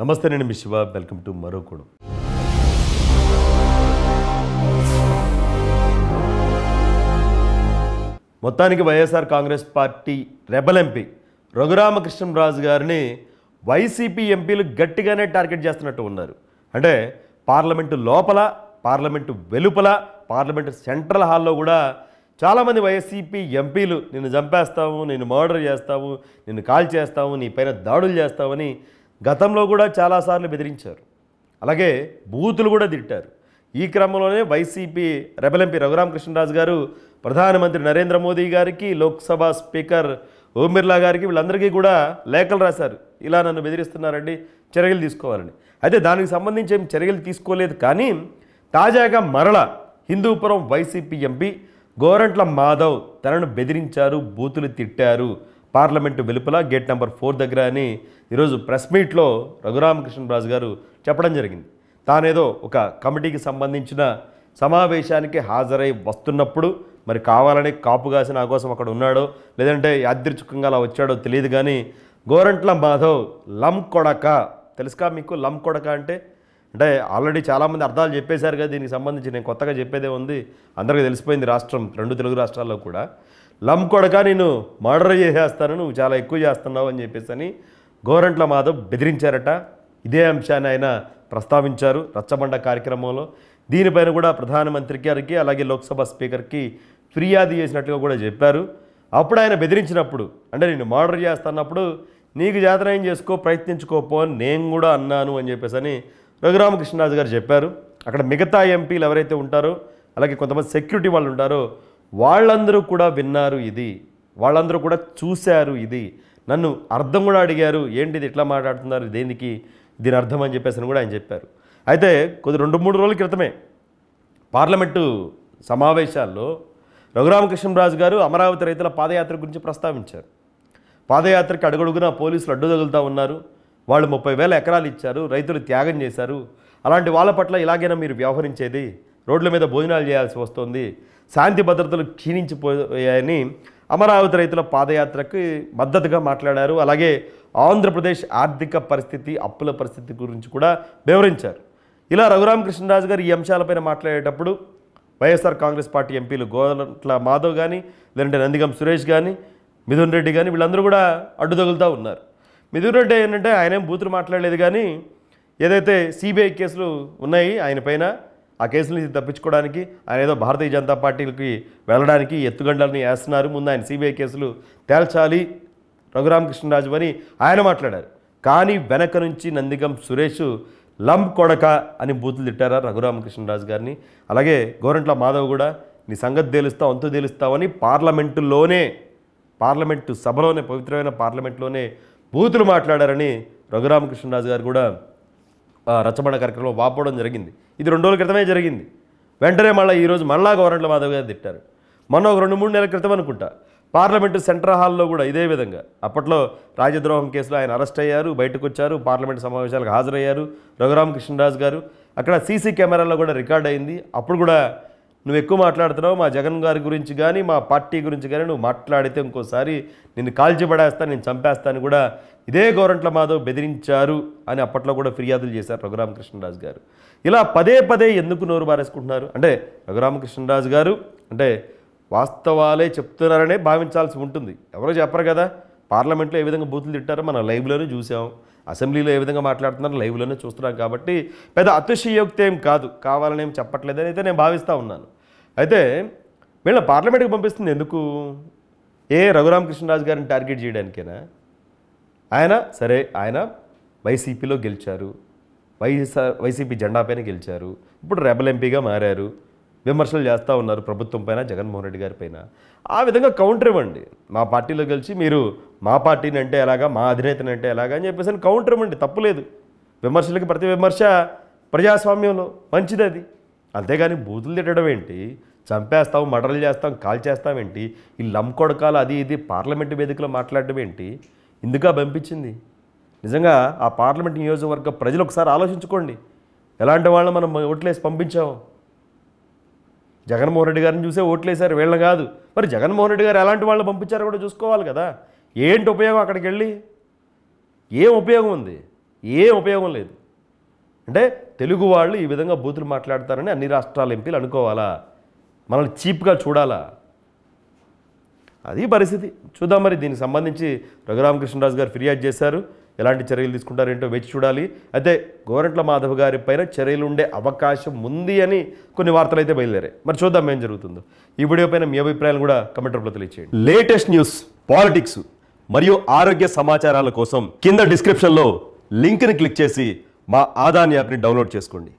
నమస్తే నేను మీ Shiva welcome to మరో కోణం మొత్తానికి YSR Congress party rebel MP Raghurama Krishna Raju గారిని వైసీపీ ఎంపీలు గట్టిగానే టార్గెట్ చేస్తున్నట్టు ఉన్నారు అంటే పార్లమెంటు లోపల పార్లమెంటు వెలుపల పార్లమెంటు సెంట్రల్ హాల్లో కూడా చాలామంది వైసీపీ ఎంపీలు నిన్ను చంపేస్తాము నిన్ను మర్డర్ చేస్తాము నిన్ను కాల్ చేస్తాము నీ పైన దాడులు చేస్తామని గతంలో కూడా చాలాసార్లు బెదిరించారు అలాగే బూతులు కూడా తిట్టారు ఈ క్రమంలోనే వైసీపీ రెబల్ ఎంపీ రఘురామకృష్ణరాజు గారు ప్రధానమంత్రి నరేంద్ర మోదీ గారికి లోక్సభ స్పీకర్ ఓం బిర్లా గారికి వీళ్ళందరికీ కూడా లేఖలు రాశారు ఇలా నన్ను బెదిరిస్తున్నారండి చర్యలు తీసుకోవాలని అయితే దానికి సంబంధించి ఏం చర్యలు తీసుకోలేదు కానీ తాజాగా మరల హిందూపురం వైసీపీ ఎంపీ గోరంట్ల మాధవ్ తనను బెదిరించారు బూతులు తిట్టారు పార్లమెంటు వెలుపల గేట్ నెంబర్ ఫోర్ దగ్గర అని ఈరోజు ప్రెస్ మీట్లో రఘురామకృష్ణరాజు గారు చెప్పడం జరిగింది తానేదో ఒక కమిటీకి సంబంధించిన సమావేశానికి హాజరై వస్తున్నప్పుడు మరి కావాలని కాపు కాసి నా కోసం అక్కడ ఉన్నాడో లేదంటే యాదృచ్ఛికంగా అలా వచ్చాడో తెలియదు కానీ గోరంట్ల మాధవ్ లం కొడక తెలుసుకా మీకు లం కొడక అంటే అంటే ఆల్రెడీ చాలామంది అర్థాలు చెప్పేశారు కదా దీనికి సంబంధించి నేను కొత్తగా చెప్పేదే ఉంది అందరికీ తెలిసిపోయింది రాష్ట్రం రెండు తెలుగు రాష్ట్రాల్లో కూడా లంకొడగా నేను మర్డర్ చేసేస్తాను నువ్వు చాలా ఎక్కువ చేస్తున్నావు అని చెప్పేసి అని గోరంట్ల మాధవ్ బెదిరించారట ఇదే అంశాన్ని ఆయన ప్రస్తావించారు రచ్చబండ కార్యక్రమంలో దీనిపైన కూడా ప్రధానమంత్రి గారికి అలాగే లోక్సభ స్పీకర్కి ఫిర్యాదు చేసినట్లుగా కూడా చెప్పారు అప్పుడు ఆయన బెదిరించినప్పుడు అంటే నేను మర్డర్ చేస్తున్నప్పుడు నీకు జాతర ఏం చేసుకో ప్రయత్నించుకోపో అని నేను కూడా అన్నాను అని చెప్పేసి అని రఘురామకృష్ణరాజు గారు చెప్పారు అక్కడ మిగతా ఎంపీలు ఎవరైతే ఉంటారో అలాగే కొంతమంది సెక్యూరిటీ వాళ్ళు ఉంటారో వాళ్ళందరూ కూడా విన్నారు ఇది వాళ్ళందరూ కూడా చూశారు ఇది నన్ను అర్థం కూడా అడిగారు ఏంటి ఇది ఎట్లా మాట్లాడుతున్నారు దేనికి దీని అర్థం అని చెప్పేసి అని కూడా ఆయన చెప్పారు అయితే కొద్ది రెండు మూడు రోజుల క్రితమే పార్లమెంటు సమావేశాల్లో రఘురామకృష్ణరాజు గారు అమరావతి రైతుల పాదయాత్ర గురించి ప్రస్తావించారు పాదయాత్రకి అడుగడుగున పోలీసులు అడ్డు తగులుతూ ఉన్నారు వాళ్ళు ముప్పై వేల ఎకరాలు ఇచ్చారు రైతులు త్యాగం చేశారు అలాంటి వాళ్ళ పట్ల ఇలాగైనా మీరు వ్యవహరించేది రోడ్ల మీద భోజనాలు చేయాల్సి వస్తుంది శాంతి భద్రతలు క్షీణించిపోయాయని అమరావతి రైతుల పాదయాత్రకి మద్దతుగా మాట్లాడారు అలాగే ఆంధ్రప్రదేశ్ ఆర్థిక పరిస్థితి అప్పుల పరిస్థితి గురించి కూడా వివరించారు ఇలా రఘురామకృష్ణరాజు గారు ఈ అంశాలపైన మాట్లాడేటప్పుడు వైఎస్ఆర్ కాంగ్రెస్ పార్టీ ఎంపీలు గోదంట్ల మాధవ్ కానీ లేదంటే నందిగం సురేష్ కానీ మిథున్ రెడ్డి కానీ వీళ్ళందరూ కూడా అడ్డుదగులుతూ ఉన్నారు మిథున్ రెడ్డి ఏంటంటే ఏం బూతులు మాట్లాడలేదు కానీ ఏదైతే సిబిఐ కేసులు ఉన్నాయి ఆయనపైన ఆ కేసు నుంచి తప్పించుకోవడానికి ఆయన ఏదో భారతీయ జనతా పార్టీకి వెళ్ళడానికి ఎత్తుగండలని వేస్తున్నారు ముందు ఆయన సిబిఐ కేసులు తేల్చాలి రఘురామకృష్ణరాజు అని ఆయన మాట్లాడారు కానీ వెనక నుంచి నందిగం సురేష్ లంబ్ కొడక అని బూతులు తిట్టారా రఘురామకృష్ణరాజు గారిని అలాగే గోరంట్ల మాధవ్ కూడా నీ సంగతి తేలుస్తావు అంతు తేలుస్తావని పార్లమెంటులోనే పార్లమెంటు సభలోనే పవిత్రమైన పార్లమెంట్లోనే బూతులు మాట్లాడారని రఘురామకృష్ణరాజు గారు కూడా రచ్చబండ కార్యక్రమంలో వాపోవడం జరిగింది ఇది రెండు రోజుల క్రితమే జరిగింది వెంటనే మళ్ళీ ఈరోజు మళ్ళా గవర్నమెంట్ మాధవ్ గారు తిట్టారు మొన్న ఒక రెండు మూడు నెలల క్రితం అనుకుంటా పార్లమెంటు సెంటర్ హాల్లో కూడా ఇదే విధంగా అప్పట్లో రాజద్రోహం కేసులో ఆయన అరెస్ట్ అయ్యారు బయటకు వచ్చారు పార్లమెంట్ సమావేశాలకు హాజరయ్యారు రఘురామకృష్ణరాజు గారు అక్కడ సీసీ కెమెరాలో కూడా రికార్డ్ అయింది అప్పుడు కూడా నువ్వు ఎక్కువ మాట్లాడుతున్నావు మా జగన్ గారి గురించి కానీ మా పార్టీ గురించి కానీ నువ్వు మాట్లాడితే ఇంకోసారి నేను కాల్చిపడేస్తాను నేను చంపేస్తాను కూడా ఇదే గోరంట్ల మాధవ్ బెదిరించారు అని అప్పట్లో కూడా ఫిర్యాదులు చేశారు రఘురామకృష్ణరాజు గారు ఇలా పదే పదే ఎందుకు నోరు బారేసుకుంటున్నారు అంటే రఘురామకృష్ణరాజు గారు అంటే వాస్తవాలే చెప్తున్నారనే భావించాల్సి ఉంటుంది ఎవరో చెప్పరు కదా పార్లమెంట్లో ఏ విధంగా బూతులు తిట్టారో మనం లైవ్లోనే చూసాం అసెంబ్లీలో ఏ విధంగా మాట్లాడుతున్నారో లైవ్లోనే చూస్తున్నాం కాబట్టి పెద్ద అతిశయోక్తి ఏం కాదు కావాలని ఏం చెప్పట్లేదని అయితే నేను భావిస్తూ ఉన్నాను అయితే వీళ్ళ పార్లమెంట్కి పంపిస్తుంది ఎందుకు ఏ రఘురామకృష్ణరాజు గారిని టార్గెట్ చేయడానికేనా ఆయన సరే ఆయన వైసీపీలో గెలిచారు వైఎస్ఆర్ వైసీపీ జెండా పైన గెలిచారు ఇప్పుడు రెబల్ ఎంపీగా మారారు విమర్శలు చేస్తూ ఉన్నారు ప్రభుత్వం పైన జగన్మోహన్ రెడ్డి గారి పైన ఆ విధంగా కౌంటర్ ఇవ్వండి మా పార్టీలో కలిసి మీరు మా పార్టీని అంటే ఎలాగా మా అధినేతని అంటే ఎలాగా అని చెప్పేసి కౌంటర్ ఇవ్వండి తప్పులేదు విమర్శలకి ప్రతి విమర్శ ప్రజాస్వామ్యంలో మంచిది అది అంతేగాని బూతులు తిట్టడం ఏంటి చంపేస్తాం మడలు చేస్తాం కాల్ చేస్తాం ఏంటి ఈ కొడకాలు అది ఇది పార్లమెంటు వేదికలో మాట్లాడడం ఏంటి ఇందుగా పంపించింది నిజంగా ఆ పార్లమెంట్ నియోజకవర్గ ప్రజలు ఒకసారి ఆలోచించుకోండి ఎలాంటి వాళ్ళని మనం ఓట్లేసి పంపించాము జగన్మోహన్ రెడ్డి గారిని చూసే ఓట్లేశారు వీళ్ళని కాదు మరి జగన్మోహన్ రెడ్డి గారు ఎలాంటి వాళ్ళని పంపించారో కూడా చూసుకోవాలి కదా ఏంటి ఉపయోగం అక్కడికి వెళ్ళి ఏం ఉపయోగం ఉంది ఏం ఉపయోగం లేదు అంటే తెలుగు వాళ్ళు ఈ విధంగా బూతులు మాట్లాడతారని అన్ని రాష్ట్రాల ఎంపీలు అనుకోవాలా మనల్ని చీప్గా చూడాలా అది పరిస్థితి చూద్దాం మరి దీనికి సంబంధించి రఘురామకృష్ణరాజు గారు ఫిర్యాదు చేశారు ఎలాంటి చర్యలు తీసుకుంటారేంటో వేచి చూడాలి అయితే గోరంట్ల మాధవ్ గారి పైన చర్యలు ఉండే అవకాశం ఉంది అని కొన్ని వార్తలు అయితే బయలుదేరాయి మరి చూద్దాం ఏం జరుగుతుందో ఈ వీడియో పైన మీ అభిప్రాయాలు కూడా కమెంట్ రూపంలో తెలియచేయండి లేటెస్ట్ న్యూస్ పాలిటిక్స్ మరియు ఆరోగ్య సమాచారాల కోసం కింద డిస్క్రిప్షన్లో లింక్ని క్లిక్ చేసి మా ఆదాన్ యాప్ని డౌన్లోడ్ చేసుకోండి